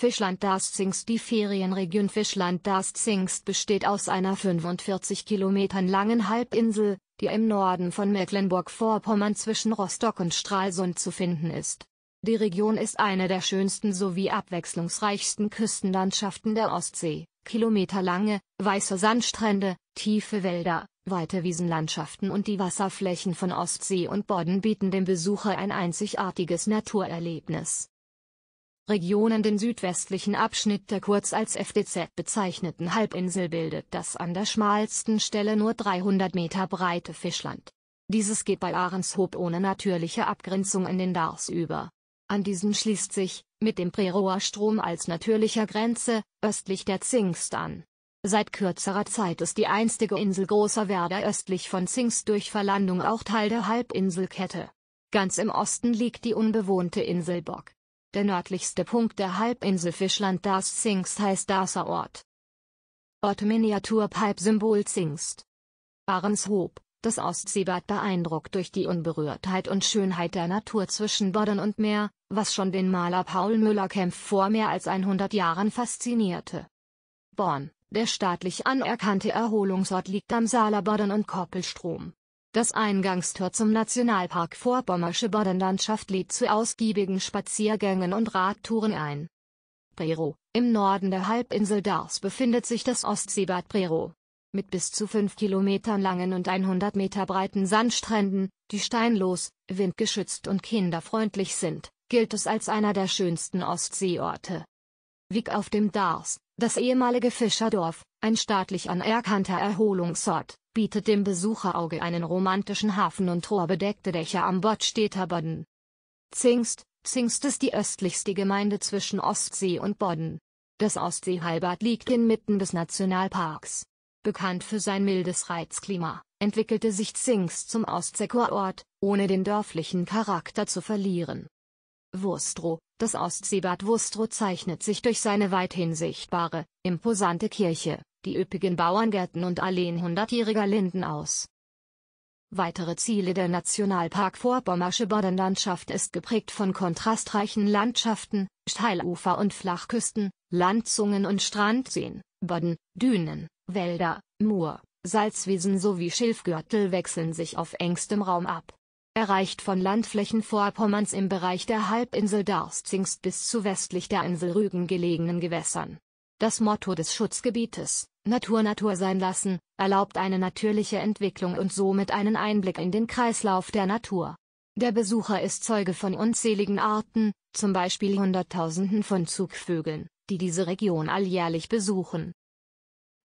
Fischland das Zingst Die Ferienregion Fischland das Zingst besteht aus einer 45 Kilometern langen Halbinsel, die im Norden von Mecklenburg-Vorpommern zwischen Rostock und Stralsund zu finden ist. Die Region ist eine der schönsten sowie abwechslungsreichsten Küstenlandschaften der Ostsee, kilometerlange, weiße Sandstrände, tiefe Wälder, weite Wiesenlandschaften und die Wasserflächen von Ostsee und Bodden bieten dem Besucher ein einzigartiges Naturerlebnis. Regionen den südwestlichen Abschnitt der kurz als FDZ bezeichneten Halbinsel bildet das an der schmalsten Stelle nur 300 Meter breite Fischland. Dieses geht bei Ahrenshoop ohne natürliche Abgrenzung in den Dars über. An diesen schließt sich, mit dem Preroer Strom als natürlicher Grenze, östlich der Zingst an. Seit kürzerer Zeit ist die einstige Insel Großer Werder östlich von Zingst durch Verlandung auch Teil der Halbinselkette. Ganz im Osten liegt die unbewohnte Insel Bock der nördlichste Punkt der Halbinsel Fischland das Zingst heißt Daser Ort. Ort Miniatur Symbol Zingst. Ahrenshoop, das Ostseebad beeindruckt durch die Unberührtheit und Schönheit der Natur zwischen Bodden und Meer, was schon den Maler Paul Müller-Kempf vor mehr als 100 Jahren faszinierte. Born, der staatlich anerkannte Erholungsort liegt am Saaler Bodden und Koppelstrom. Das Eingangstor zum Nationalpark Vorpommersche Boddenlandschaft lädt zu ausgiebigen Spaziergängen und Radtouren ein. Prero, im Norden der Halbinsel Dars befindet sich das Ostseebad Prero. Mit bis zu 5 Kilometern langen und 100 Meter breiten Sandstränden, die steinlos, windgeschützt und kinderfreundlich sind, gilt es als einer der schönsten Ostseeorte. Wieg auf dem Dars, das ehemalige Fischerdorf, ein staatlich anerkannter Erholungsort, bietet dem Besucherauge einen romantischen Hafen und torbedeckte Dächer am Bodstedter Bodden. Zingst, Zingst ist die östlichste Gemeinde zwischen Ostsee und Bodden. Das Ostseehalbad liegt inmitten des Nationalparks. Bekannt für sein mildes Reizklima, entwickelte sich Zingst zum Ostseekurort, ohne den dörflichen Charakter zu verlieren. Wustrow. Das Ostseebad Wustrow zeichnet sich durch seine weithin sichtbare, imposante Kirche, die üppigen Bauerngärten und Alleen hundertjähriger Linden aus. Weitere Ziele der Nationalpark Vorpommersche Bodenlandschaft ist geprägt von kontrastreichen Landschaften, Steilufer und Flachküsten, Landzungen und Strandseen, Bodden, Dünen, Wälder, Moor, Salzwiesen sowie Schilfgürtel wechseln sich auf engstem Raum ab erreicht von Landflächen Vorpommerns im Bereich der Halbinsel darß bis zu westlich der Insel Rügen gelegenen Gewässern. Das Motto des Schutzgebietes, Natur Natur sein lassen, erlaubt eine natürliche Entwicklung und somit einen Einblick in den Kreislauf der Natur. Der Besucher ist Zeuge von unzähligen Arten, zum Beispiel Hunderttausenden von Zugvögeln, die diese Region alljährlich besuchen.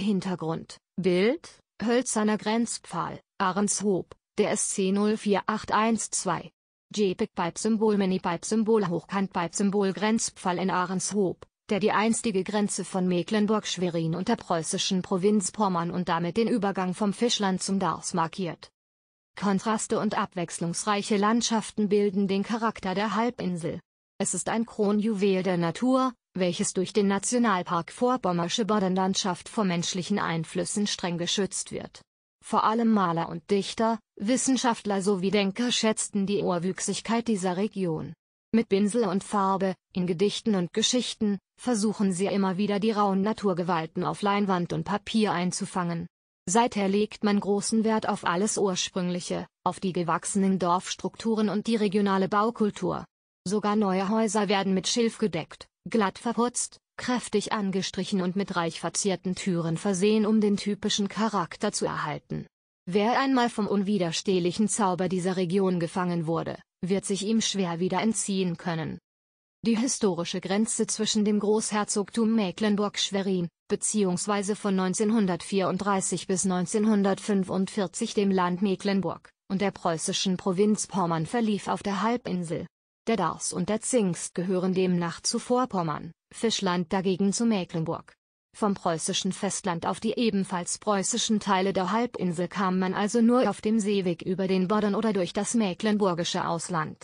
Hintergrund, Bild, hölzerner Grenzpfahl, Ahrenshoop, der SC04812. JPEG-Pipe-Symbol Mini-Pipe-Symbol Hochkant-Pipe-Symbol Grenzpfahl in Ahrenshoop, der die einstige Grenze von Mecklenburg-Schwerin und der preußischen Provinz Pommern und damit den Übergang vom Fischland zum Darß markiert. Kontraste und abwechslungsreiche Landschaften bilden den Charakter der Halbinsel. Es ist ein Kronjuwel der Natur, welches durch den Nationalpark Vorpommersche Bodenlandschaft vor menschlichen Einflüssen streng geschützt wird vor allem Maler und Dichter, Wissenschaftler sowie Denker schätzten die Urwüchsigkeit dieser Region. Mit Pinsel und Farbe, in Gedichten und Geschichten, versuchen sie immer wieder die rauen Naturgewalten auf Leinwand und Papier einzufangen. Seither legt man großen Wert auf alles Ursprüngliche, auf die gewachsenen Dorfstrukturen und die regionale Baukultur. Sogar neue Häuser werden mit Schilf gedeckt glatt verputzt, kräftig angestrichen und mit reich verzierten Türen versehen, um den typischen Charakter zu erhalten. Wer einmal vom unwiderstehlichen Zauber dieser Region gefangen wurde, wird sich ihm schwer wieder entziehen können. Die historische Grenze zwischen dem Großherzogtum Mecklenburg-Schwerin, beziehungsweise von 1934 bis 1945 dem Land Mecklenburg, und der preußischen Provinz Pommern verlief auf der Halbinsel der Dars und der Zingst gehören demnach zu Vorpommern, Fischland dagegen zu Mecklenburg. Vom preußischen Festland auf die ebenfalls preußischen Teile der Halbinsel kam man also nur auf dem Seeweg über den Bodden oder durch das mecklenburgische Ausland.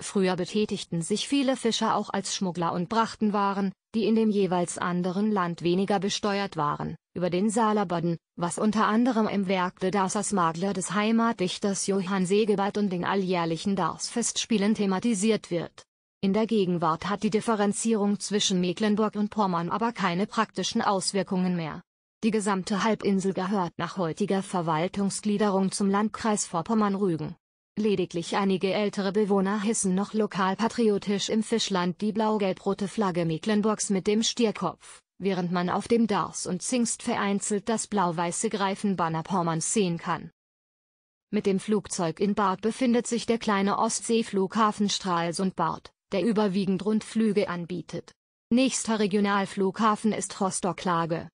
Früher betätigten sich viele Fischer auch als Schmuggler und brachten Waren, die in dem jeweils anderen Land weniger besteuert waren, über den Saalabaden, was unter anderem im Werk De Darsers Magler des Heimatdichters Johann Segebert und den alljährlichen Darsfestspielen thematisiert wird. In der Gegenwart hat die Differenzierung zwischen Mecklenburg und Pommern aber keine praktischen Auswirkungen mehr. Die gesamte Halbinsel gehört nach heutiger Verwaltungsgliederung zum Landkreis Vorpommern-Rügen. Lediglich einige ältere Bewohner hissen noch lokalpatriotisch im Fischland die blau-gelb-rote Flagge Mecklenburgs mit dem Stierkopf während man auf dem Dars und Zingst vereinzelt das blau-weiße Greifenbanner Pommerns sehen kann. Mit dem Flugzeug in Bad befindet sich der kleine Ostseeflughafen Stralsund bad der überwiegend Rundflüge anbietet. Nächster Regionalflughafen ist Rostock-Lage.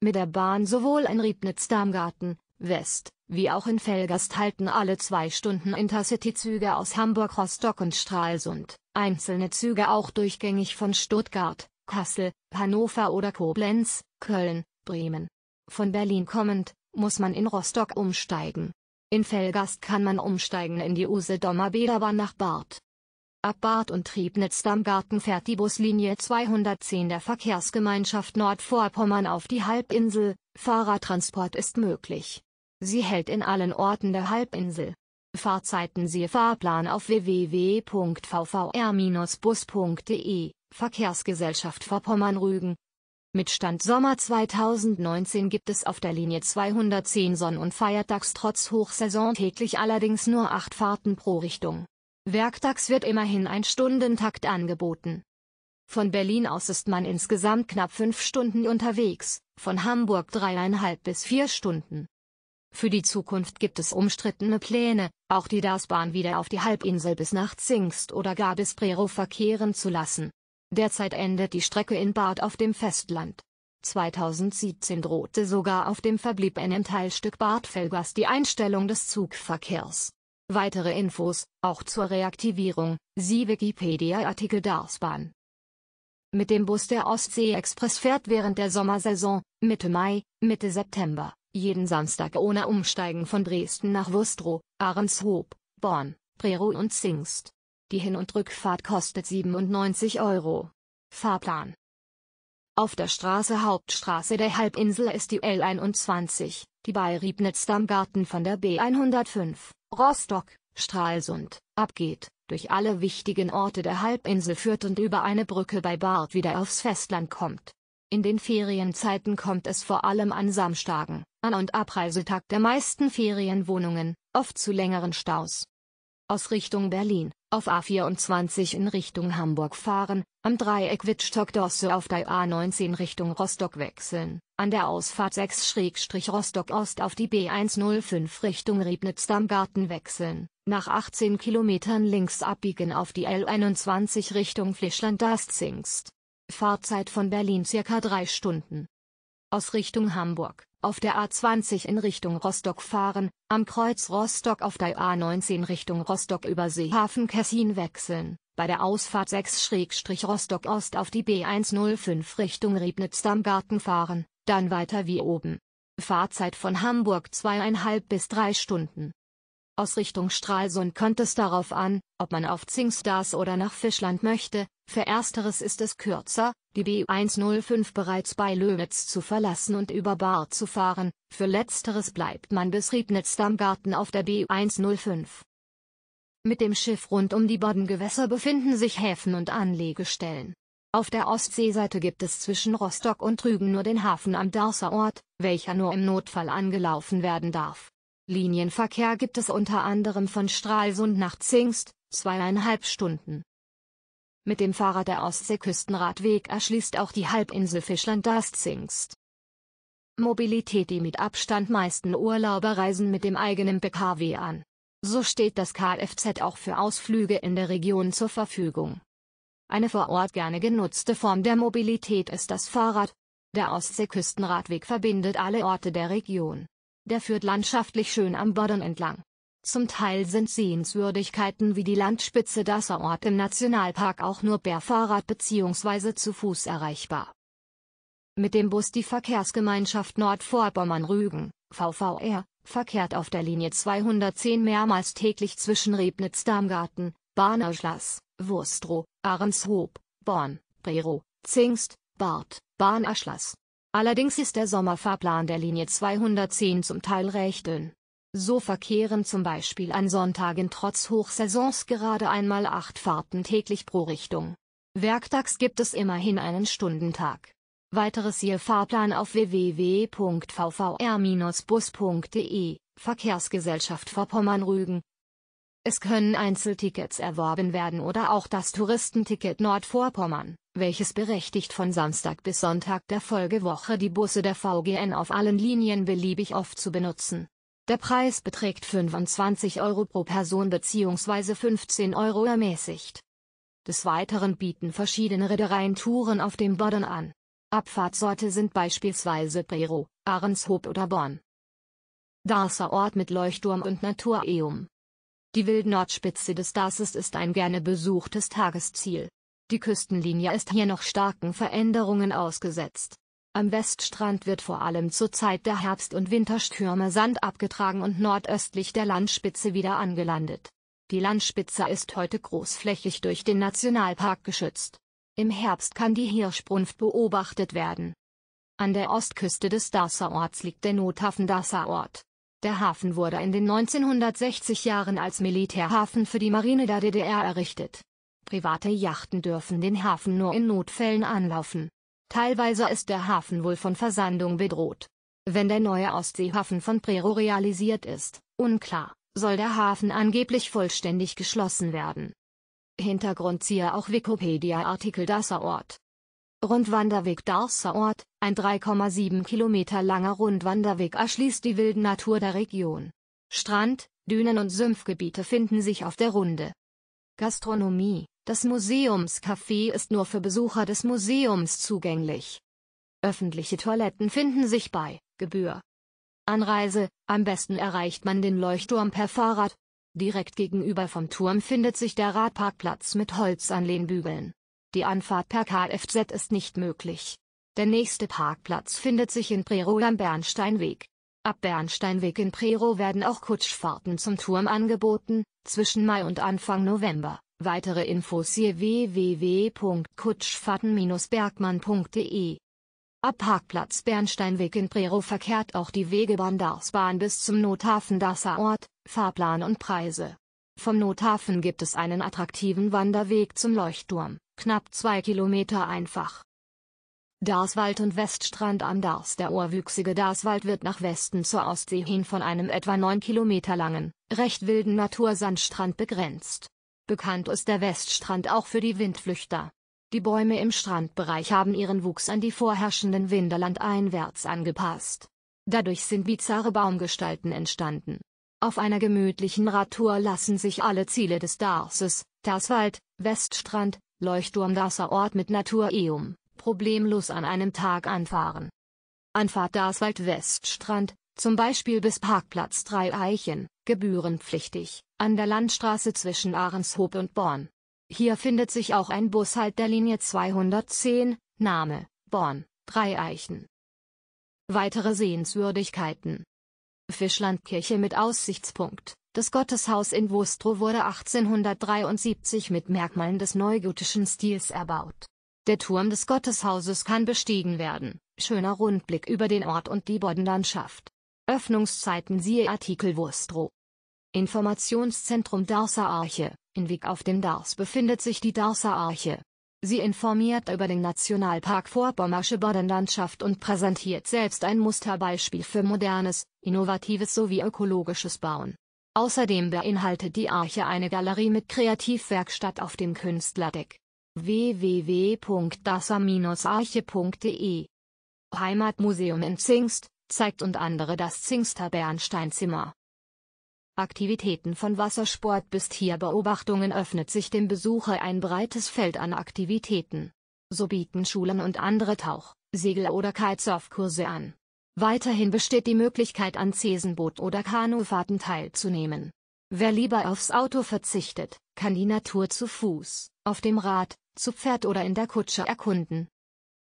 Mit der Bahn sowohl in Riebnitz-Darmgarten, West, wie auch in Felgast halten alle zwei Stunden Intercity-Züge aus Hamburg, Rostock und Stralsund, einzelne Züge auch durchgängig von Stuttgart, Kassel, Hannover oder Koblenz, Köln, Bremen. Von Berlin kommend, muss man in Rostock umsteigen. In Velgast kann man umsteigen in die Usedomer Bäderbahn nach Barth. Ab Barth und Triebnitz-Dammgarten fährt die Buslinie 210 der Verkehrsgemeinschaft Nordvorpommern auf die Halbinsel, Fahrradtransport ist möglich. Sie hält in allen Orten der Halbinsel. Fahrzeiten siehe Fahrplan auf www.vvr-bus.de Verkehrsgesellschaft Vorpommern-Rügen. Mit Stand Sommer 2019 gibt es auf der Linie 210 Sonn- und Feiertags trotz Hochsaison täglich allerdings nur acht Fahrten pro Richtung. Werktags wird immerhin ein Stundentakt angeboten. Von Berlin aus ist man insgesamt knapp fünf Stunden unterwegs, von Hamburg dreieinhalb bis vier Stunden. Für die Zukunft gibt es umstrittene Pläne, auch die das wieder auf die Halbinsel bis nach Zingst oder gar bis Prero verkehren zu lassen. Derzeit endet die Strecke in Bad auf dem Festland. 2017 drohte sogar auf dem verbliebenen Teilstück Bad velgast die Einstellung des Zugverkehrs. Weitere Infos, auch zur Reaktivierung, siehe Wikipedia-Artikel Darsbahn. Mit dem Bus der Ostsee-Express fährt während der Sommersaison, Mitte Mai, Mitte September, jeden Samstag ohne Umsteigen von Dresden nach Wustrow, Ahrenshoop, Born, Prerow und Zingst. Die Hin- und Rückfahrt kostet 97 Euro. Fahrplan. Auf der Straße Hauptstraße der Halbinsel ist die L21, die bei Riebnitz Dammgarten von der B105, Rostock, Stralsund, abgeht, durch alle wichtigen Orte der Halbinsel führt und über eine Brücke bei Barth wieder aufs Festland kommt. In den Ferienzeiten kommt es vor allem an Samstagen, an- und Abreisetag der meisten Ferienwohnungen, oft zu längeren Staus. Aus Richtung Berlin auf A24 in Richtung Hamburg fahren, am Dreieck Wittstock-Dosse auf der A19 Richtung Rostock wechseln, an der Ausfahrt 6-Rostock Ost auf die B105 Richtung riebnitz damgarten wechseln, nach 18 Kilometern links abbiegen auf die L21 Richtung Flischland-Dastzingst. Fahrzeit von Berlin circa 3 Stunden aus Richtung Hamburg, auf der A20 in Richtung Rostock fahren, am Kreuz Rostock auf der A19 Richtung Rostock über Seehafen Kessin wechseln, bei der Ausfahrt 6-Rostock Ost auf die B105 Richtung Riebnitz-Damgarten fahren, dann weiter wie oben. Fahrzeit von Hamburg zweieinhalb bis drei Stunden. Aus Richtung Stralsund kommt es darauf an, ob man auf Zingstars oder nach Fischland möchte, für ersteres ist es kürzer, die B105 bereits bei Lönitz zu verlassen und über Bar zu fahren, für letzteres bleibt man bis Riebnitz-Damgarten auf der B105. Mit dem Schiff rund um die Boddengewässer befinden sich Häfen und Anlegestellen. Auf der Ostseeseite gibt es zwischen Rostock und Rügen nur den Hafen am Darßer Ort, welcher nur im Notfall angelaufen werden darf. Linienverkehr gibt es unter anderem von Stralsund nach Zingst, zweieinhalb Stunden. Mit dem Fahrrad der Ostseeküstenradweg erschließt auch die Halbinsel Fischland das Zingst. Mobilität Die mit Abstand meisten Urlauber reisen mit dem eigenen PKW an. So steht das Kfz auch für Ausflüge in der Region zur Verfügung. Eine vor Ort gerne genutzte Form der Mobilität ist das Fahrrad. Der Ostseeküstenradweg verbindet alle Orte der Region. Der führt landschaftlich schön am Bodden entlang. Zum Teil sind Sehenswürdigkeiten wie die Landspitze Dasserort im Nationalpark auch nur per Fahrrad bzw. zu Fuß erreichbar. Mit dem Bus die Verkehrsgemeinschaft Nordvorpommern-Rügen, VVR, verkehrt auf der Linie 210 mehrmals täglich zwischen Rebnitz-Darmgarten, Bahnerschlass, Wurstrow, Ahrenshoop, Born, Brero, Zingst, Bart, Bahnerschlass. Allerdings ist der Sommerfahrplan der Linie 210 zum Teil recht dünn. So verkehren zum Beispiel an Sonntagen trotz Hochsaisons gerade einmal acht Fahrten täglich pro Richtung. Werktags gibt es immerhin einen Stundentag. Weiteres Ihr Fahrplan auf www.vvr-bus.de, Verkehrsgesellschaft Vorpommern-Rügen. Es können Einzeltickets erworben werden oder auch das Touristenticket Nordvorpommern, welches berechtigt von Samstag bis Sonntag der Folgewoche die Busse der VGN auf allen Linien beliebig oft zu benutzen. Der Preis beträgt 25 Euro pro Person bzw. 15 Euro ermäßigt. Des Weiteren bieten verschiedene Reedereien Touren auf dem Bodden an. Abfahrtsorte sind beispielsweise Prero, Ahrenshoop oder Bonn. Darßer Ort mit Leuchtturm und Naturaeum. Die Wildnordspitze des Darses ist ein gerne besuchtes Tagesziel. Die Küstenlinie ist hier noch starken Veränderungen ausgesetzt. Am Weststrand wird vor allem zur Zeit der Herbst- und Winterstürme Sand abgetragen und nordöstlich der Landspitze wieder angelandet. Die Landspitze ist heute großflächig durch den Nationalpark geschützt. Im Herbst kann die Hirschbrunft beobachtet werden. An der Ostküste des Dassaorts liegt der Nothafen Dassaort. Der Hafen wurde in den 1960 Jahren als Militärhafen für die Marine der DDR errichtet. Private Yachten dürfen den Hafen nur in Notfällen anlaufen. Teilweise ist der Hafen wohl von Versandung bedroht. Wenn der neue Ostseehafen von Prero realisiert ist, unklar, soll der Hafen angeblich vollständig geschlossen werden. Hintergrund siehe auch Wikipedia-Artikel Dasserort. Rundwanderweg Darßerort, ein 3,7 Kilometer langer Rundwanderweg erschließt die wilde Natur der Region. Strand, Dünen und Sümpfgebiete finden sich auf der Runde. Gastronomie das Museumscafé ist nur für Besucher des Museums zugänglich. Öffentliche Toiletten finden sich bei Gebühr. Anreise, am besten erreicht man den Leuchtturm per Fahrrad. Direkt gegenüber vom Turm findet sich der Radparkplatz mit Holzanlehnbügeln. Die Anfahrt per Kfz ist nicht möglich. Der nächste Parkplatz findet sich in Prero am Bernsteinweg. Ab Bernsteinweg in Prero werden auch Kutschfahrten zum Turm angeboten, zwischen Mai und Anfang November. Weitere Infos siehe www.kutschfatten-bergmann.de Ab Parkplatz Bernsteinweg in Prero verkehrt auch die Wegebahn Darsbahn bis zum Nothafen Dasser Ort, Fahrplan und Preise. Vom Nothafen gibt es einen attraktiven Wanderweg zum Leuchtturm, knapp zwei Kilometer einfach. Darswald und Weststrand am Dars Der urwüchsige Darswald wird nach Westen zur Ostsee hin von einem etwa neun Kilometer langen, recht wilden Natursandstrand begrenzt. Bekannt ist der Weststrand auch für die Windflüchter. Die Bäume im Strandbereich haben ihren Wuchs an die vorherrschenden Winde landeinwärts angepasst. Dadurch sind bizarre Baumgestalten entstanden. Auf einer gemütlichen Radtour lassen sich alle Ziele des Darses, Tarswald, Weststrand, Leuchtturm Darser Ort mit Naturium, problemlos an einem Tag anfahren. Anfahrt Darswald Weststrand, zum Beispiel bis Parkplatz Dreieichen, gebührenpflichtig, an der Landstraße zwischen Ahrenshoop und Born. Hier findet sich auch ein Bushalt der Linie 210, Name, Born, Dreieichen. Weitere Sehenswürdigkeiten Fischlandkirche mit Aussichtspunkt Das Gotteshaus in Wostrow wurde 1873 mit Merkmalen des neugotischen Stils erbaut. Der Turm des Gotteshauses kann bestiegen werden, schöner Rundblick über den Ort und die Bodenlandschaft. Öffnungszeiten siehe Artikel Wurstro. Informationszentrum Darßer Arche, in Wieg auf dem Dars befindet sich die Darßer Arche. Sie informiert über den Nationalpark Vorpommersche Bodenlandschaft und präsentiert selbst ein Musterbeispiel für modernes, innovatives sowie ökologisches Bauen. Außerdem beinhaltet die Arche eine Galerie mit Kreativwerkstatt auf dem Künstlerdeck. www.dasa-arche.de Heimatmuseum in Zingst, zeigt und andere das Zingster Bernsteinzimmer. Aktivitäten von Wassersport bis Tierbeobachtungen öffnet sich dem Besucher ein breites Feld an Aktivitäten. So bieten Schulen und andere Tauch-, Segel- oder Kitesurfkurse an. Weiterhin besteht die Möglichkeit an Zesenboot- oder Kanufahrten teilzunehmen. Wer lieber aufs Auto verzichtet, kann die Natur zu Fuß, auf dem Rad, zu Pferd oder in der Kutsche erkunden.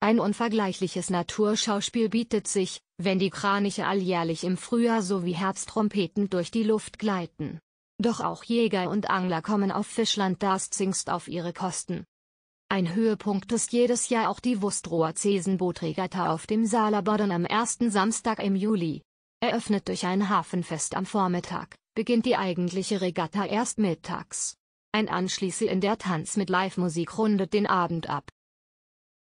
Ein unvergleichliches Naturschauspiel bietet sich, wenn die Kraniche alljährlich im Frühjahr sowie Herbsttrompeten durch die Luft gleiten. Doch auch Jäger und Angler kommen auf Fischland das Zingst auf ihre Kosten. Ein Höhepunkt ist jedes Jahr auch die Wustroer Zesenbootregatta auf dem Salerboden am ersten Samstag im Juli. Eröffnet durch ein Hafenfest am Vormittag, beginnt die eigentliche Regatta erst mittags. Ein Anschließe in der Tanz mit Live-Musik rundet den Abend ab.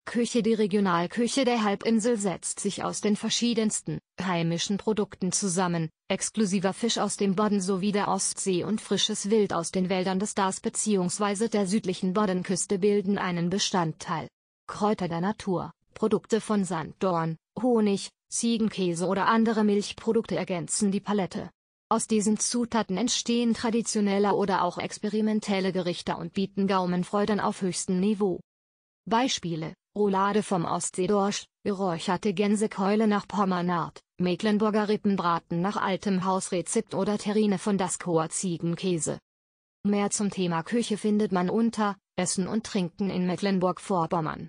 Küche Die Regionalküche der Halbinsel setzt sich aus den verschiedensten, heimischen Produkten zusammen, exklusiver Fisch aus dem Bodden sowie der Ostsee und frisches Wild aus den Wäldern des Dars bzw. der südlichen Boddenküste bilden einen Bestandteil. Kräuter der Natur, Produkte von Sanddorn, Honig, Ziegenkäse oder andere Milchprodukte ergänzen die Palette. Aus diesen Zutaten entstehen traditionelle oder auch experimentelle Gerichte und bieten Gaumenfreuden auf höchstem Niveau. Beispiele, Roulade vom Ostseedorsch, geräucherte Gänsekeule nach Pommanart, Mecklenburger Rippenbraten nach altem Hausrezept oder Terrine von Daskoer Ziegenkäse. Mehr zum Thema Küche findet man unter Essen und Trinken in Mecklenburg-Vorpommern.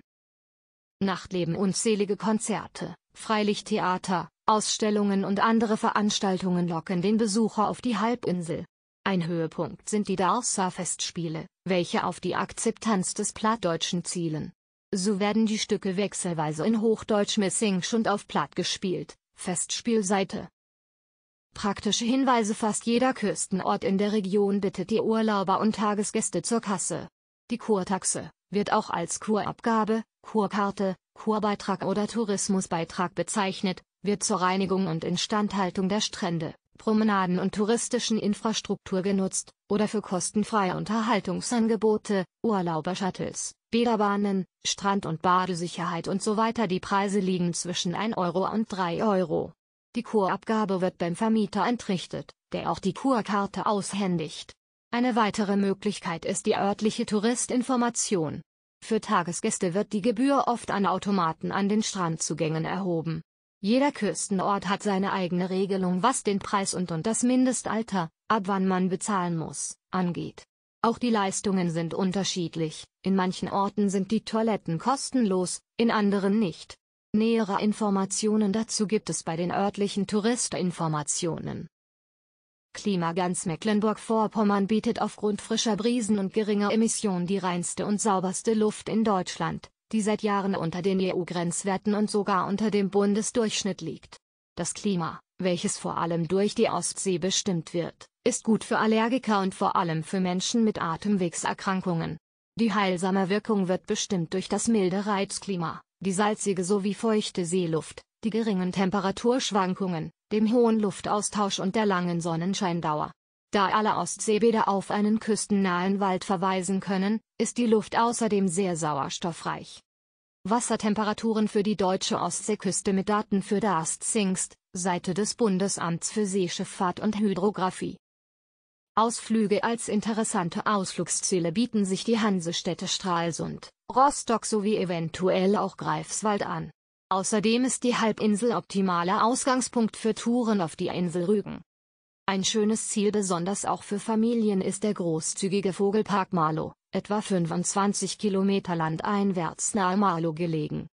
Nachtleben unzählige Konzerte, Freilichttheater, Ausstellungen und andere Veranstaltungen locken den Besucher auf die Halbinsel. Ein Höhepunkt sind die darsa festspiele welche auf die Akzeptanz des Plattdeutschen zielen. So werden die Stücke wechselweise in Hochdeutsch Messingsch und auf Platt gespielt, Festspielseite. Praktische Hinweise Fast jeder Küstenort in der Region bittet die Urlauber und Tagesgäste zur Kasse. Die Kurtaxe wird auch als Kurabgabe, Kurkarte, Kurbeitrag oder Tourismusbeitrag bezeichnet, wird zur Reinigung und Instandhaltung der Strände Promenaden und touristischen Infrastruktur genutzt, oder für kostenfreie Unterhaltungsangebote, Urlauber-Shuttles, Bäderbahnen, Strand- und Badesicherheit und so weiter. Die Preise liegen zwischen 1 Euro und 3 Euro. Die Kurabgabe wird beim Vermieter entrichtet, der auch die Kurkarte aushändigt. Eine weitere Möglichkeit ist die örtliche Touristinformation. Für Tagesgäste wird die Gebühr oft an Automaten an den Strandzugängen erhoben. Jeder Küstenort hat seine eigene Regelung was den Preis und und das Mindestalter, ab wann man bezahlen muss, angeht. Auch die Leistungen sind unterschiedlich, in manchen Orten sind die Toiletten kostenlos, in anderen nicht. Nähere Informationen dazu gibt es bei den örtlichen Touristinformationen. Klima ganz Mecklenburg-Vorpommern bietet aufgrund frischer Brisen und geringer Emissionen die reinste und sauberste Luft in Deutschland die seit Jahren unter den EU-Grenzwerten und sogar unter dem Bundesdurchschnitt liegt. Das Klima, welches vor allem durch die Ostsee bestimmt wird, ist gut für Allergiker und vor allem für Menschen mit Atemwegserkrankungen. Die heilsame Wirkung wird bestimmt durch das milde Reizklima, die salzige sowie feuchte Seeluft, die geringen Temperaturschwankungen, dem hohen Luftaustausch und der langen Sonnenscheindauer. Da alle Ostseebäder auf einen küstennahen Wald verweisen können, ist die Luft außerdem sehr sauerstoffreich. Wassertemperaturen für die deutsche Ostseeküste mit Daten für das Zingst, Seite des Bundesamts für Seeschifffahrt und Hydrographie. Ausflüge als interessante Ausflugsziele bieten sich die Hansestädte Stralsund, Rostock sowie eventuell auch Greifswald an. Außerdem ist die Halbinsel optimaler Ausgangspunkt für Touren auf die Insel Rügen. Ein schönes Ziel besonders auch für Familien ist der großzügige Vogelpark Malo, etwa 25 Kilometer landeinwärts nahe Malo gelegen